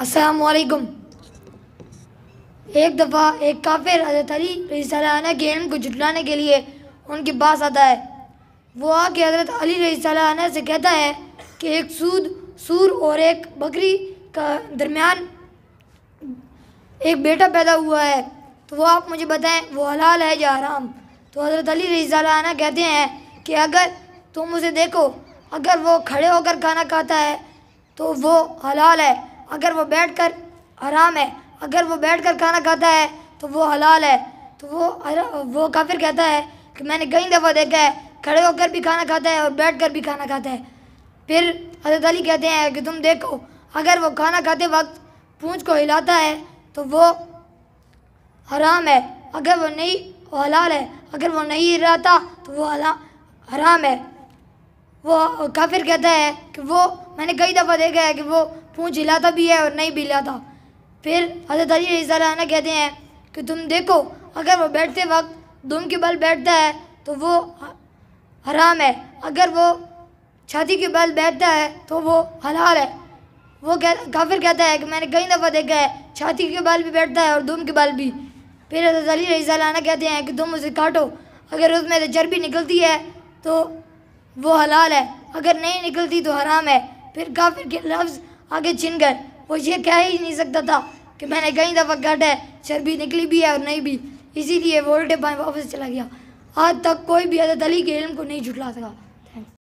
असलकुम एक दफ़ा एक काफिर हजरत अली सलाना के इल्म को जुटलाने के लिए उनके पास आता है वो आके हजरत अली सलाना से कहता है कि एक सूद सूर और एक बकरी का दरमियान एक बेटा पैदा हुआ है तो वो आप मुझे बताएं वो हलाल है या हराम तो हज़रत अली सलाना कहते हैं कि अगर तुम उसे देखो अगर वो खड़े होकर खाना खाता है तो वो हलाल है अगर वो बैठ कर हराम है अगर वो बैठ कर खाना खाता है तो वो हलाल है तो वो वो काफिर कहता है कि मैंने कई दफ़ा देखा है खड़े होकर भी खाना खाता है और बैठ कर भी खाना खाता है फिर हजरत अली कहते हैं कि तुम देखो अगर वो खाना खाते वक्त पूँछ को हिलाता है तो वो हराम है अगर वो नहीं वो हलाल है अगर वो नहीं हिलाता तो वो हला हराम है वो काफिर कहता है कि वो मैंने कई दफ़ा देखा है कि वो पूछ हिलाता भी है और नहीं भी हिलाता फिर हजरत अली रजाना कहते हैं कि तुम देखो अगर वो बैठते वक्त दुम के बल बैठता है तो वो हराम है अगर वो छाती के बल बैठता है तो वो हलाल है वो कह काफिर कहता है कि मैंने कई दफ़ा देखा है छाती के बल भी बैठता है और दुम के बल भी फिर हजरत अली रजाना कहते हैं कि तुम उसे काटो अगर उसमें से चर्बी निकलती है तो वो हलाल है अगर नहीं निकलती तो हराम है फिर काफिर के लफ्ज़ आगे छिन गए वो ये कह ही नहीं सकता था कि मैंने कई दफ़ा गढ़ है चर्बी निकली भी है और नहीं भी इसीलिए वो उल्टे वापस चला गया आज तक कोई भी अदत अली के इलम को नहीं झुटला सका